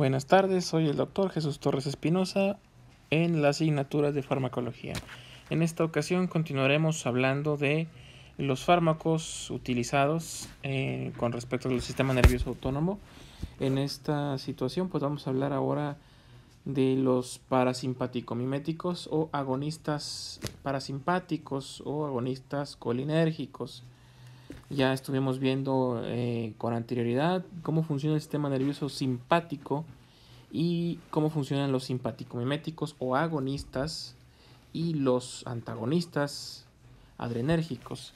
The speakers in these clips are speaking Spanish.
Buenas tardes, soy el doctor Jesús Torres Espinosa en la asignatura de farmacología. En esta ocasión continuaremos hablando de los fármacos utilizados eh, con respecto al sistema nervioso autónomo. En esta situación pues vamos a hablar ahora de los parasimpaticomiméticos o agonistas parasimpáticos o agonistas colinérgicos. Ya estuvimos viendo eh, con anterioridad cómo funciona el sistema nervioso simpático y cómo funcionan los simpaticomiméticos miméticos o agonistas y los antagonistas adrenérgicos.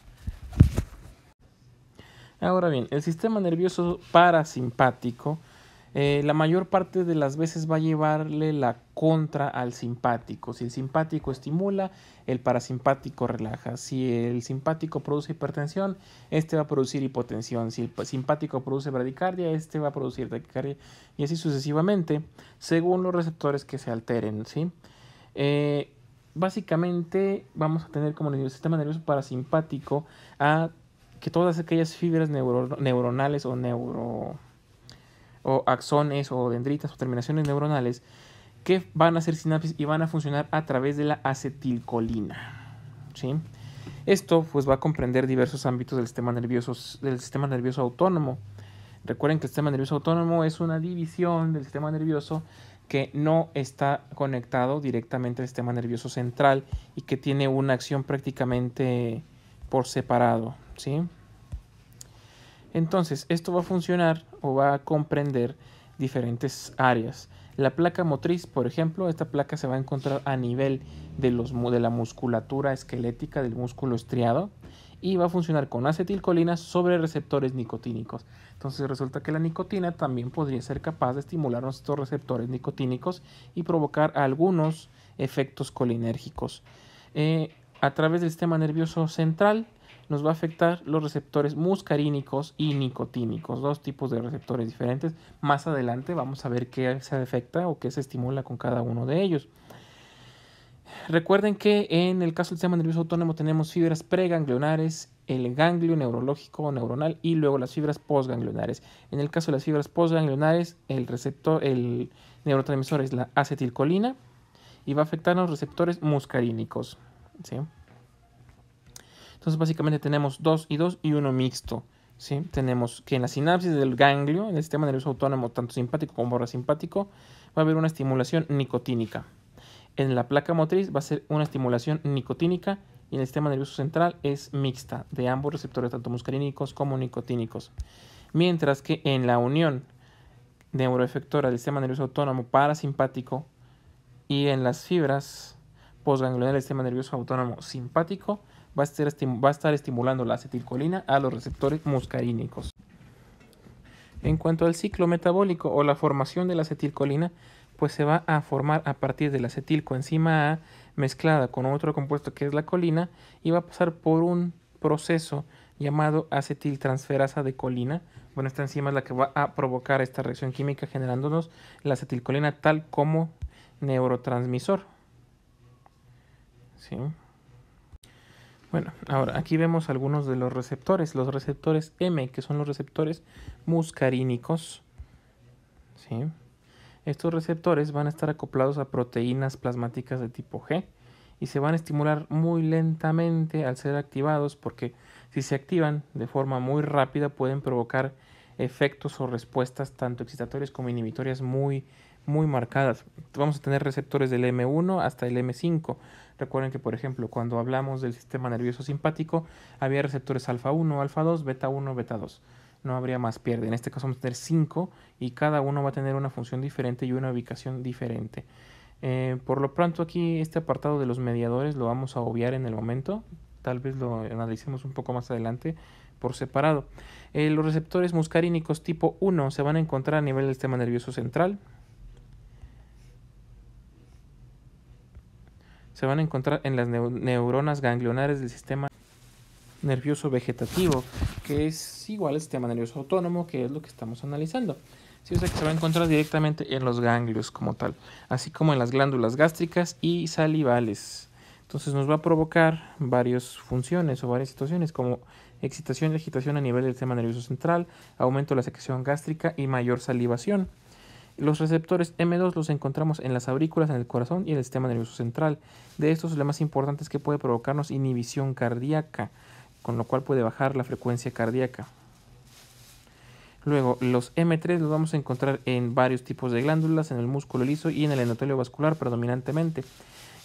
Ahora bien, el sistema nervioso parasimpático eh, la mayor parte de las veces va a llevarle la contra al simpático. Si el simpático estimula, el parasimpático relaja. Si el simpático produce hipertensión, este va a producir hipotensión. Si el simpático produce bradicardia, este va a producir taquicardia. Y así sucesivamente, según los receptores que se alteren. ¿sí? Eh, básicamente vamos a tener como el sistema nervioso parasimpático a que todas aquellas fibras neuronales o neuro o axones o dendritas o terminaciones neuronales que van a ser sinapsis y van a funcionar a través de la acetilcolina. ¿sí? Esto pues, va a comprender diversos ámbitos del sistema, nervioso, del sistema nervioso autónomo. Recuerden que el sistema nervioso autónomo es una división del sistema nervioso que no está conectado directamente al sistema nervioso central y que tiene una acción prácticamente por separado. ¿sí? Entonces, esto va a funcionar o va a comprender diferentes áreas. La placa motriz, por ejemplo, esta placa se va a encontrar a nivel de, la musculatura esquelética del músculo estriado y va a funcionar con acetilcolina sobre receptores nicotínicos. Entonces resulta que la nicotina también podría ser capaz de estimular estos receptores nicotínicos y provocar algunos efectos colinérgicos. Eh, a través del sistema nervioso central nos va a afectar los receptores muscarínicos y nicotínicos, dos tipos de receptores diferentes. Más adelante vamos a ver qué se afecta o qué se estimula con cada uno de ellos. Recuerden que en el caso del sistema nervioso autónomo tenemos fibras preganglionares, el ganglio neurológico o neuronal y luego las fibras posganglionares. En el caso de las fibras posganglionares, el receptor, el neurotransmisor es la acetilcolina y va a afectar a los receptores muscarínicos. ¿sí? Entonces básicamente tenemos dos y dos y uno mixto. Tenemos que en la sinapsis del ganglio, en el sistema nervioso autónomo, tanto simpático como parasimpático, va a haber una estimulación nicotínica. En la placa motriz va a ser una estimulación nicotínica y en el sistema nervioso central es mixta de ambos receptores, tanto muscarínicos como nicotínicos. Mientras que en la unión neuroefectora del sistema nervioso autónomo parasimpático y en las fibras posganglionales del sistema nervioso autónomo simpático va a, estar estimulando la acetilcolina a los receptores muscarínicos. En cuanto al ciclo metabólico o la formación de la acetilcolina, pues se va a formar a partir de la acetilcoenzima A mezclada con otro compuesto que es la colina y va a pasar por un proceso llamado acetiltransferasa de colina. Bueno, esta enzima es la que va a provocar esta reacción química generándonos la acetilcolina tal como neurotransmisor. ¿Sí? Bueno, ahora aquí vemos algunos de los receptores, los receptores M, que son los receptores muscarínicos. ¿sí? Estos receptores van a estar acoplados a proteínas plasmáticas de tipo G y se van a estimular muy lentamente al ser activados porque si se activan de forma muy rápida pueden provocar efectos o respuestas tanto excitatorias como inhibitorias muy muy marcadas. Vamos a tener receptores del M1 hasta el M5. Recuerden que, por ejemplo, cuando hablamos del sistema nervioso simpático, había receptores alfa 1, alfa 2, beta 1, beta 2. No habría más pierde. En este caso vamos a tener 5 y cada uno va a tener una función diferente y una ubicación diferente. Eh, por lo pronto aquí este apartado de los mediadores lo vamos a obviar en el momento. Tal vez lo analicemos un poco más adelante por separado. Eh, los receptores muscarínicos tipo 1 se van a encontrar a nivel del sistema nervioso central, se van a encontrar en las neuronas ganglionares del sistema nervioso vegetativo, que es igual al sistema nervioso autónomo, que es lo que estamos analizando. Sí, o sea que se va a encontrar directamente en los ganglios como tal, así como en las glándulas gástricas y salivales. Entonces nos va a provocar varias funciones o varias situaciones como excitación y agitación a nivel del sistema nervioso central, aumento de la secreción gástrica y mayor salivación. Los receptores M2 los encontramos en las aurículas, en el corazón y en el sistema nervioso central. De estos, lo más importante es que puede provocarnos inhibición cardíaca, con lo cual puede bajar la frecuencia cardíaca. Luego, los M3 los vamos a encontrar en varios tipos de glándulas, en el músculo liso y en el endotelio vascular predominantemente,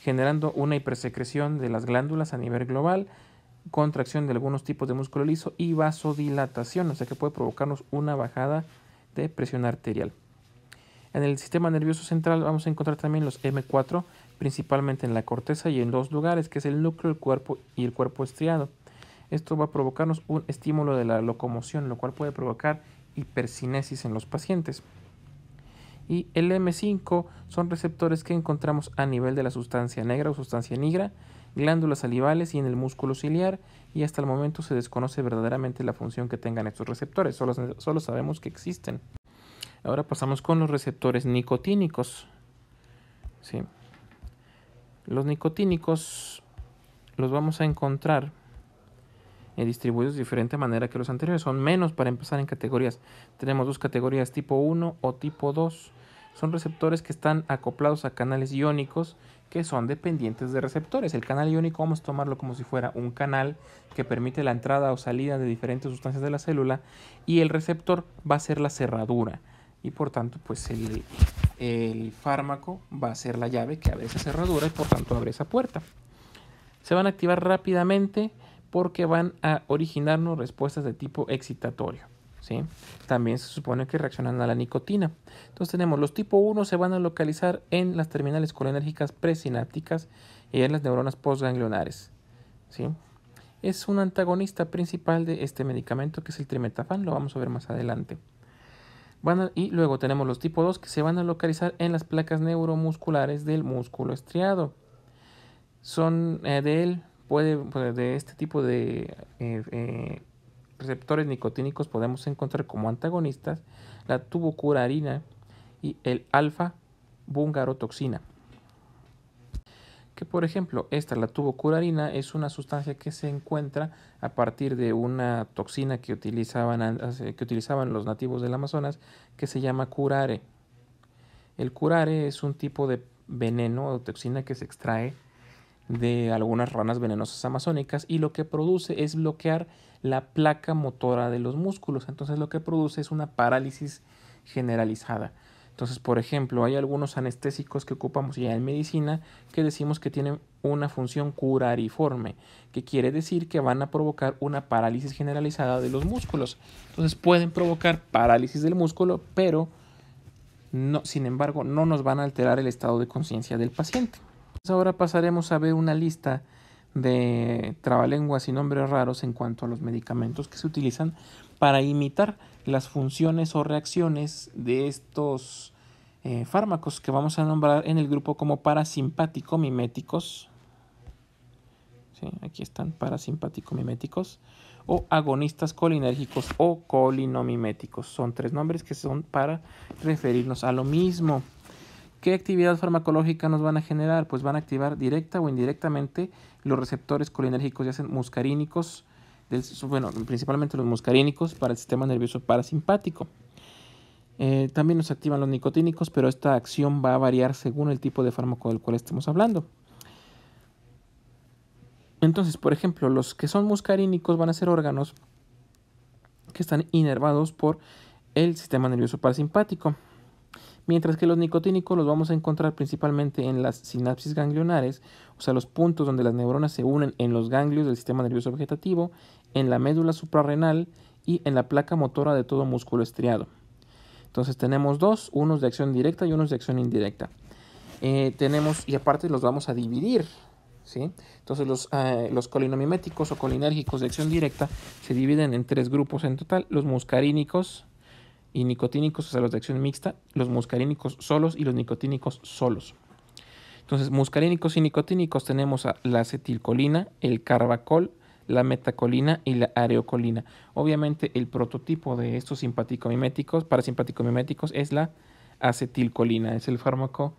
generando una hipersecreción de las glándulas a nivel global, contracción de algunos tipos de músculo liso y vasodilatación, o sea que puede provocarnos una bajada de presión arterial. En el sistema nervioso central vamos a encontrar también los M4, principalmente en la corteza y en dos lugares, que es el núcleo del cuerpo y el cuerpo estriado. Esto va a provocarnos un estímulo de la locomoción, lo cual puede provocar hipercinesis en los pacientes. Y el M5 son receptores que encontramos a nivel de la sustancia negra o sustancia nigra, glándulas salivales y en el músculo ciliar, y hasta el momento se desconoce verdaderamente la función que tengan estos receptores, solo sabemos que existen. Ahora pasamos con los receptores nicotínicos. ¿sí? Los nicotínicos los vamos a encontrar distribuidos de diferente manera que los anteriores. Son menos para empezar en categorías. Tenemos dos categorías, tipo 1 o tipo 2. Son receptores que están acoplados a canales iónicos que son dependientes de receptores. El canal iónico vamos a tomarlo como si fuera un canal que permite la entrada o salida de diferentes sustancias de la célula y el receptor va a ser la cerradura y por tanto pues el, fármaco va a ser la llave que abre esa cerradura y por tanto abre esa puerta. Se van a activar rápidamente porque van a originarnos respuestas de tipo excitatorio. ¿sí? También se supone que reaccionan a la nicotina. Entonces tenemos los tipo 1 se van a localizar en las terminales colinérgicas presinápticas y en las neuronas postganglionares. ¿sí? Es un antagonista principal de este medicamento que es el trimetafan, lo vamos a ver más adelante y luego tenemos los tipo 2 que se van a localizar en las placas neuromusculares del músculo estriado. Son eh, de puede, de este tipo de eh, eh, receptores nicotínicos podemos encontrar como antagonistas la tubocurarina y el alfa bungarotoxina que por ejemplo esta, la tubocurarina, es una sustancia que se encuentra a partir de una toxina que utilizaban, que utilizaban los nativos del Amazonas que se llama curare. El curare es un tipo de veneno o toxina que se extrae de algunas ranas venenosas amazónicas y lo que produce es bloquear la placa motora de los músculos. Entonces lo que produce es una parálisis generalizada. Entonces, por ejemplo, hay algunos anestésicos que ocupamos ya en medicina que decimos que tienen una función curariforme, que quiere decir que van a provocar una parálisis generalizada de los músculos. Entonces, pueden provocar parálisis del músculo, pero no, sin embargo, no nos van a alterar el estado de conciencia del paciente. Pues ahora pasaremos a ver una lista de trabalenguas y nombres raros en cuanto a los medicamentos que se utilizan para imitar las funciones o reacciones de estos eh, fármacos que vamos a nombrar en el grupo como parasimpático miméticos. Aquí están parasimpático miméticos o agonistas colinérgicos o colinomiméticos. Son tres nombres que son para referirnos a lo mismo. ¿Qué actividad farmacológica nos van a generar? Pues van a activar directa o indirectamente los receptores colinérgicos, ya sean muscarínicos, bueno, principalmente los muscarínicos, para el sistema nervioso parasimpático. Eh, también nos activan los nicotínicos, pero esta acción va a variar según el tipo de fármaco del cual estemos hablando. Entonces, por ejemplo, los que son muscarínicos van a ser órganos que están inervados por el sistema nervioso parasimpático. Mientras que los nicotínicos los vamos a encontrar principalmente en las sinapsis ganglionares, o sea, los puntos donde las neuronas se unen en los ganglios del sistema nervioso vegetativo en la médula suprarrenal y en la placa motora de todo músculo estriado. Entonces tenemos dos, unos de acción directa y unos de acción indirecta. Eh, tenemos, y aparte los vamos a dividir, ¿sí? Entonces eh, los, colinomiméticos o colinérgicos de acción directa se dividen en tres grupos en total, los muscarínicos y nicotínicos, o sea, los de acción mixta, los muscarínicos solos y los nicotínicos solos. Entonces, muscarínicos y nicotínicos tenemos la acetilcolina, el carbacol, la metacolina y la areocolina. Obviamente el prototipo de estos simpaticomiméticos, miméticos parasimpático es la acetilcolina, es el fármaco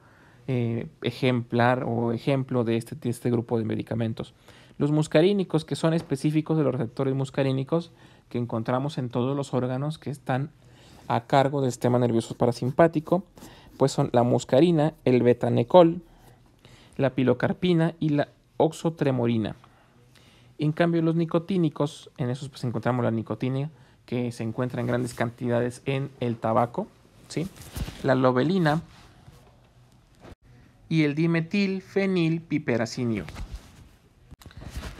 eh, ejemplar o ejemplo de este, de este grupo de medicamentos. Los muscarínicos, que son específicos de los receptores muscarínicos que encontramos en todos los órganos que están a cargo del sistema nervioso parasimpático, pues son la muscarina, el betanecol, la pilocarpina y la oxotremorina. En cambio, los nicotínicos, en esos pues, encontramos la nicotina, que se encuentra en grandes cantidades en el tabaco, ¿sí? la lobelina y el dimetilfenilpiperacinio.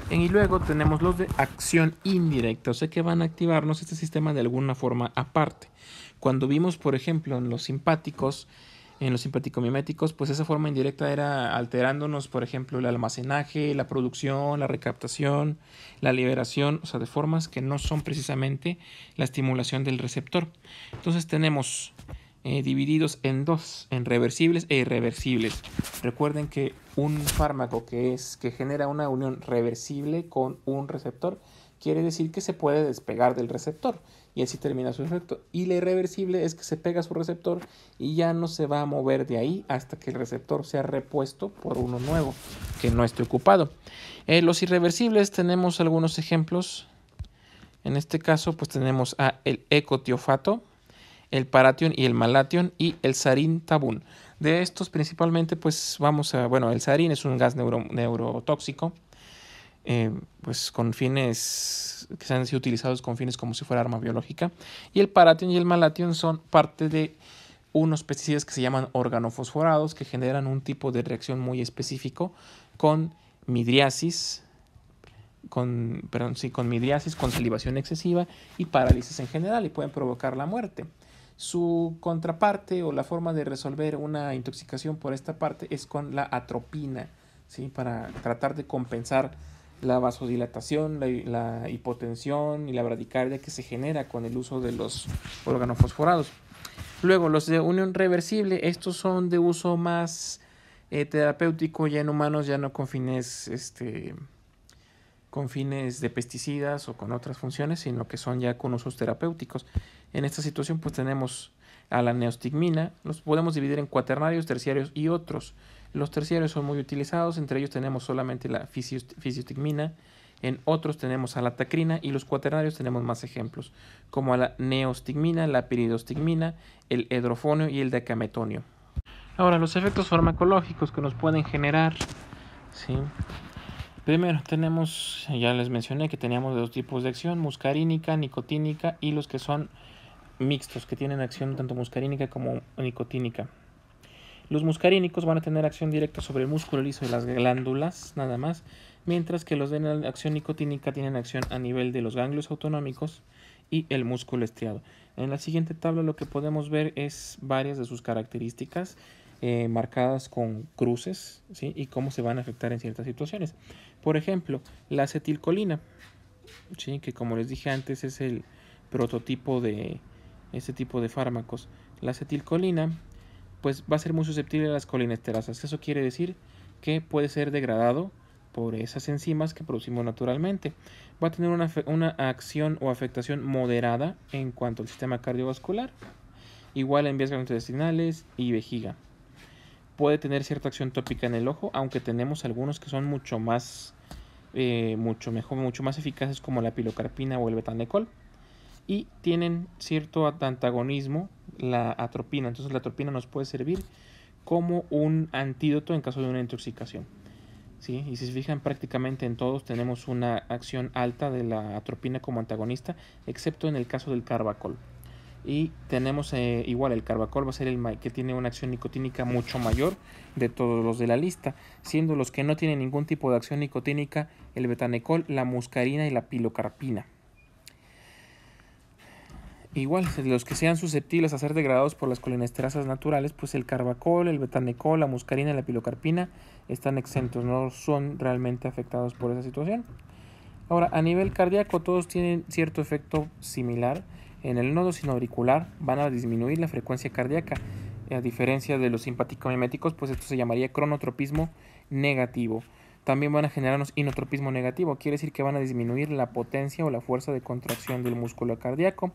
Y luego tenemos los de acción indirecta, o sea que van a activarnos este sistema de alguna forma aparte. Cuando vimos, por ejemplo, en los simpáticos, en los simpaticomiméticos, miméticos pues esa forma indirecta era alterándonos, por ejemplo, el almacenaje, la producción, la recaptación, la liberación, o sea, de formas que no son precisamente la estimulación del receptor. Entonces tenemos eh, divididos en dos, en reversibles e irreversibles. Recuerden que un fármaco que es que genera una unión reversible con un receptor quiere decir que se puede despegar del receptor y así termina su efecto. Y la irreversible es que se pega a su receptor y ya no se va a mover de ahí hasta que el receptor sea repuesto por uno nuevo que no esté ocupado. Eh, los irreversibles tenemos algunos ejemplos. En este caso, pues tenemos a el ecotiofato, el paration y el malatión y el sarin tabún. De estos principalmente, pues vamos a, bueno, el sarin es un gas neuro, neurotóxico eh, pues con fines que se han sido utilizados con fines como si fuera arma biológica. Y el paratión y el malatión son parte de unos pesticidas que se llaman organofosforados que generan un tipo de reacción muy específico con midriasis, con, perdón, sí, con midriasis, con salivación excesiva y parálisis en general y pueden provocar la muerte. Su contraparte o la forma de resolver una intoxicación por esta parte es con la atropina, ¿sí? para tratar de compensar la vasodilatación, la, hipotensión y la bradicardia que se genera con el uso de los órganos fosforados. Luego, los de unión reversible, estos son de uso más eh, terapéutico ya en humanos, ya no con fines, este, con fines de pesticidas o con otras funciones, sino que son ya con usos terapéuticos. En esta situación, pues tenemos a la neostigmina, los podemos dividir en cuaternarios, terciarios y otros. Los terciarios son muy utilizados, entre ellos tenemos solamente la fisiostigmina, en otros tenemos a la tacrina y los cuaternarios tenemos más ejemplos, como a la neostigmina, la piridostigmina, el edrofonio y el decametonio. Ahora, los efectos farmacológicos que nos pueden generar. Primero, tenemos, ya les mencioné que teníamos dos tipos de acción, muscarínica, nicotínica y los que son mixtos, que tienen acción tanto muscarínica como nicotínica. Los muscarínicos van a tener acción directa sobre el músculo liso y las glándulas, nada más, mientras que los de acción nicotínica tienen acción a nivel de los ganglios autonómicos y el músculo estriado. En la siguiente tabla lo que podemos ver es varias de sus características eh, marcadas con cruces y cómo se van a afectar en ciertas situaciones. Por ejemplo, la acetilcolina, que como les dije antes es el prototipo de este tipo de fármacos. La acetilcolina pues va a ser muy susceptible a las colinesterasas. Eso quiere decir que puede ser degradado por esas enzimas que producimos naturalmente. Va a tener una, acción o afectación moderada en cuanto al sistema cardiovascular, igual en vías gastrointestinales y vejiga. Puede tener cierta acción tópica en el ojo, aunque tenemos algunos que son mucho más, eh, mucho mejor, mucho más eficaces como la pilocarpina o el betanecol y tienen cierto antagonismo, la atropina. Entonces la atropina nos puede servir como un antídoto en caso de una intoxicación. ¿Sí? Y si se fijan prácticamente en todos tenemos una acción alta de la atropina como antagonista, excepto en el caso del carbacol. Y tenemos eh, igual el carbacol va a ser el que tiene una acción nicotínica mucho mayor de todos los de la lista, siendo los que no tienen ningún tipo de acción nicotínica el betanecol, la muscarina y la pilocarpina. Igual, los que sean susceptibles a ser degradados por las colinesterasas naturales, pues el carbacol, el betanecol, la muscarina y la pilocarpina están exentos, no son realmente afectados por esa situación. Ahora, a nivel cardíaco, todos tienen cierto efecto similar. En el nodo auricular, van a disminuir la frecuencia cardíaca. A diferencia de los simpaticomiméticos, pues esto se llamaría cronotropismo negativo. También van a generarnos inotropismo negativo, quiere decir que van a disminuir la potencia o la fuerza de contracción del músculo cardíaco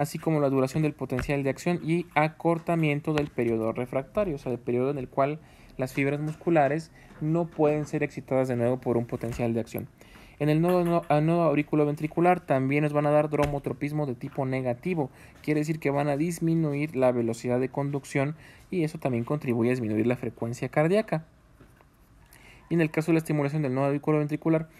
así como la duración del potencial de acción y acortamiento del periodo refractario, o sea, el periodo en el cual las fibras musculares no pueden ser excitadas de nuevo por un potencial de acción. En el nodo, nodo ventricular también nos van a dar dromotropismo de tipo negativo, quiere decir que van a disminuir la velocidad de conducción y eso también contribuye a disminuir la frecuencia cardíaca. Y en el caso de la estimulación del nodo ventricular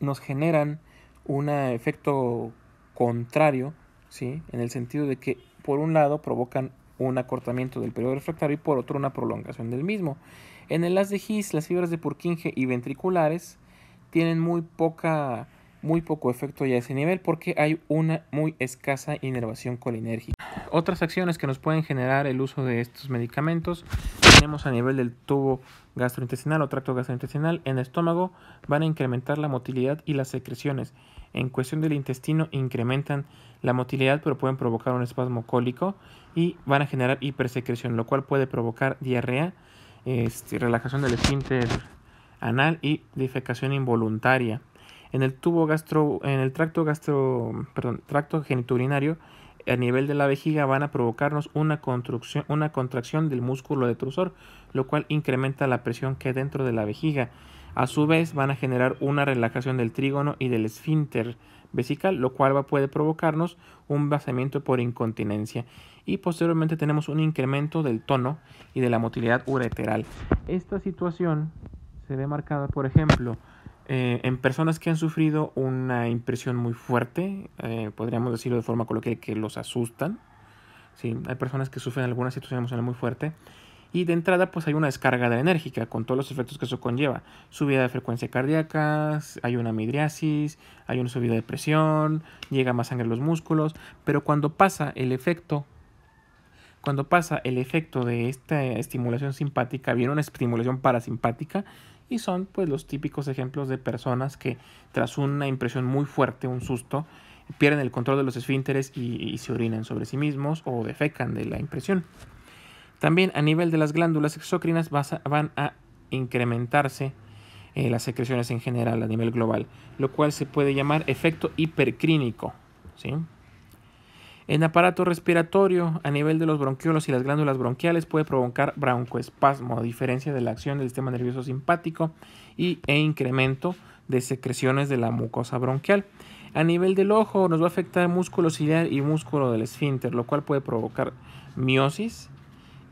nos generan un efecto contrario ¿sí? en el sentido de que por un lado provocan un acortamiento del periodo refractario y por otro una prolongación del mismo. En el las de Gis, las fibras de Purkinje y ventriculares tienen muy, poca, muy poco efecto ya a ese nivel porque hay una muy escasa inervación colinérgica. Otras acciones que nos pueden generar el uso de estos medicamentos tenemos a nivel del tubo gastrointestinal o tracto gastrointestinal en el estómago van a incrementar la motilidad y las secreciones. En cuestión del intestino incrementan la motilidad pero pueden provocar un espasmo cólico y van a generar hipersecreción, lo cual puede provocar diarrea, este, relajación del esfínter anal y defecación involuntaria. En el tubo gastro, en el tracto gastro, perdón, tracto geniturinario a nivel de la vejiga van a provocarnos una, una contracción del músculo detrusor, lo cual incrementa la presión que hay dentro de la vejiga. A su vez van a generar una relajación del trígono y del esfínter vesical, lo cual puede provocarnos un vaciamiento por incontinencia. Y posteriormente tenemos un incremento del tono y de la motilidad ureteral. Esta situación se ve marcada, por ejemplo, eh, en personas que han sufrido una impresión muy fuerte, eh, podríamos decirlo de forma coloquial, que los asustan. ¿sí? Hay personas que sufren alguna situación emocional muy fuerte. Y de entrada, pues hay una descarga de enérgica con todos los efectos que eso conlleva. Subida de frecuencia cardíaca, hay una midriasis, hay una subida de presión, llega más sangre a los músculos. Pero cuando pasa el efecto, cuando pasa el efecto de esta estimulación simpática, viene una estimulación parasimpática y son pues los típicos ejemplos de personas que tras una impresión muy fuerte, un susto, pierden el control de los esfínteres y, se orinan sobre sí mismos o defecan de la impresión. También a nivel de las glándulas exócrinas van a incrementarse eh, las secreciones en general a nivel global, lo cual se puede llamar efecto hipercrínico. ¿sí? En aparato respiratorio, a nivel de los bronquiolos y las glándulas bronquiales, puede provocar broncoespasmo, a diferencia de la acción del sistema nervioso simpático y, e incremento de secreciones de la mucosa bronquial. A nivel del ojo, nos va a afectar músculo ciliar y músculo del esfínter, lo cual puede provocar miosis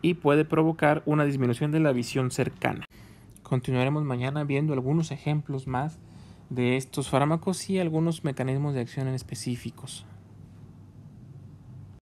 y puede provocar una disminución de la visión cercana. Continuaremos mañana viendo algunos ejemplos más de estos fármacos y algunos mecanismos de acción específicos.